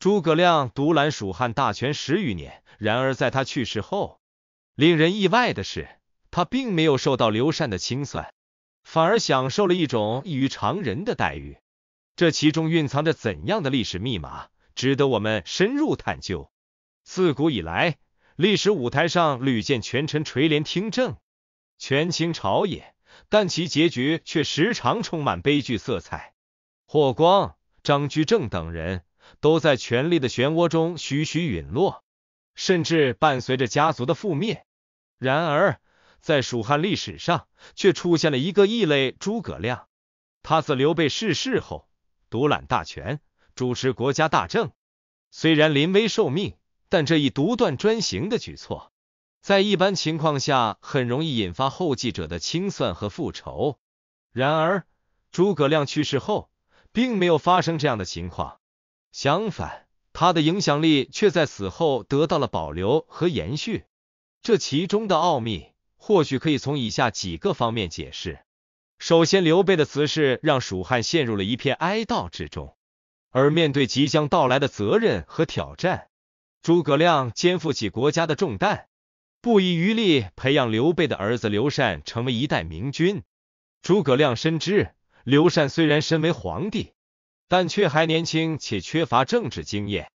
诸葛亮独揽蜀汉大权十余年，然而在他去世后，令人意外的是，他并没有受到刘禅的清算，反而享受了一种异于常人的待遇。这其中蕴藏着怎样的历史密码，值得我们深入探究。自古以来，历史舞台上屡见权臣垂帘听政、权倾朝野，但其结局却时常充满悲剧色彩。霍光、张居正等人。都在权力的漩涡中徐徐陨落，甚至伴随着家族的覆灭。然而，在蜀汉历史上，却出现了一个异类——诸葛亮。他自刘备逝世后，独揽大权，主持国家大政。虽然临危受命，但这一独断专行的举措，在一般情况下很容易引发后继者的清算和复仇。然而，诸葛亮去世后，并没有发生这样的情况。相反，他的影响力却在死后得到了保留和延续。这其中的奥秘，或许可以从以下几个方面解释。首先，刘备的辞世让蜀汉陷入了一片哀悼之中，而面对即将到来的责任和挑战，诸葛亮肩负起国家的重担，不遗余力培养刘备的儿子刘禅成为一代明君。诸葛亮深知，刘禅虽然身为皇帝，但却还年轻且缺乏政治经验。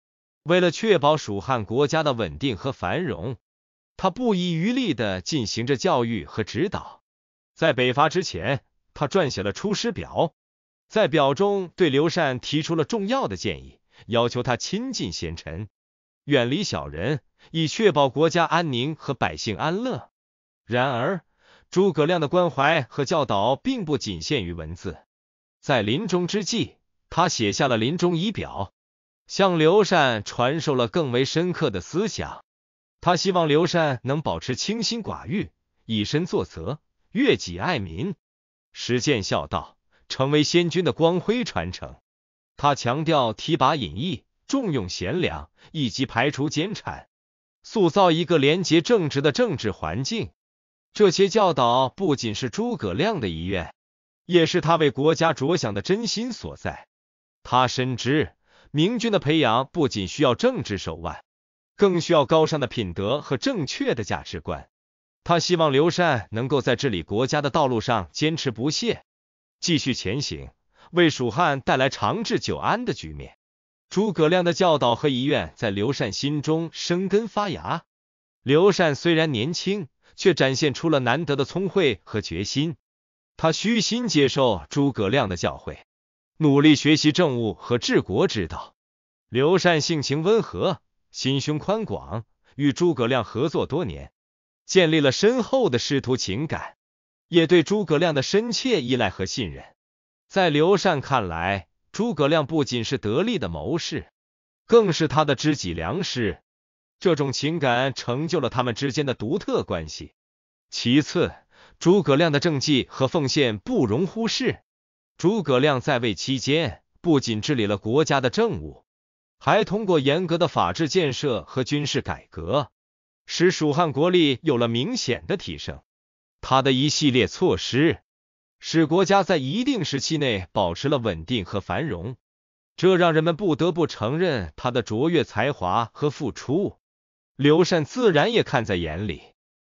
为了确保蜀汉国家的稳定和繁荣，他不遗余力的进行着教育和指导。在北伐之前，他撰写了《出师表》，在表中对刘禅提出了重要的建议，要求他亲近贤臣，远离小人，以确保国家安宁和百姓安乐。然而，诸葛亮的关怀和教导并不仅限于文字，在临终之际。他写下了临终遗表，向刘禅传授了更为深刻的思想。他希望刘禅能保持清心寡欲，以身作则，悦己爱民。实践孝道：“成为先君的光辉传承。”他强调提拔隐逸，重用贤良，以及排除奸臣，塑造一个廉洁正直的政治环境。这些教导不仅是诸葛亮的遗愿，也是他为国家着想的真心所在。他深知明君的培养不仅需要政治手腕，更需要高尚的品德和正确的价值观。他希望刘禅能够在治理国家的道路上坚持不懈，继续前行，为蜀汉带来长治久安的局面。诸葛亮的教导和遗愿在刘禅心中生根发芽。刘禅虽然年轻，却展现出了难得的聪慧和决心。他虚心接受诸葛亮的教诲。努力学习政务和治国之道。刘禅性情温和，心胸宽广，与诸葛亮合作多年，建立了深厚的师徒情感，也对诸葛亮的深切依赖和信任。在刘禅看来，诸葛亮不仅是得力的谋士，更是他的知己良师。这种情感成就了他们之间的独特关系。其次，诸葛亮的政绩和奉献不容忽视。诸葛亮在位期间，不仅治理了国家的政务，还通过严格的法治建设和军事改革，使蜀汉国力有了明显的提升。他的一系列措施，使国家在一定时期内保持了稳定和繁荣，这让人们不得不承认他的卓越才华和付出。刘禅自然也看在眼里，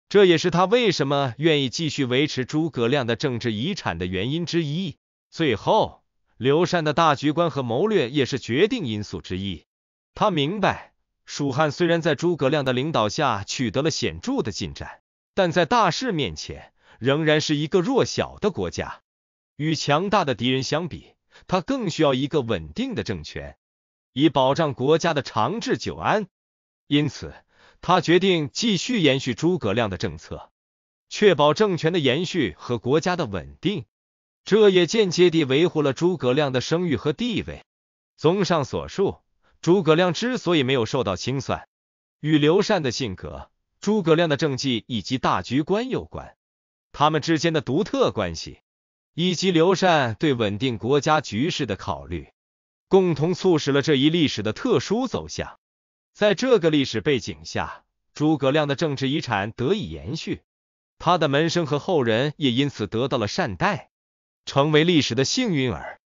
这也是他为什么愿意继续维持诸葛亮的政治遗产的原因之一。最后，刘禅的大局观和谋略也是决定因素之一。他明白，蜀汉虽然在诸葛亮的领导下取得了显著的进展，但在大势面前仍然是一个弱小的国家。与强大的敌人相比，他更需要一个稳定的政权，以保障国家的长治久安。因此，他决定继续延续诸葛亮的政策，确保政权的延续和国家的稳定。这也间接地维护了诸葛亮的声誉和地位。综上所述，诸葛亮之所以没有受到清算，与刘禅的性格、诸葛亮的政绩以及大局观有关。他们之间的独特关系，以及刘禅对稳定国家局势的考虑，共同促使了这一历史的特殊走向。在这个历史背景下，诸葛亮的政治遗产得以延续，他的门生和后人也因此得到了善待。成为历史的幸运儿。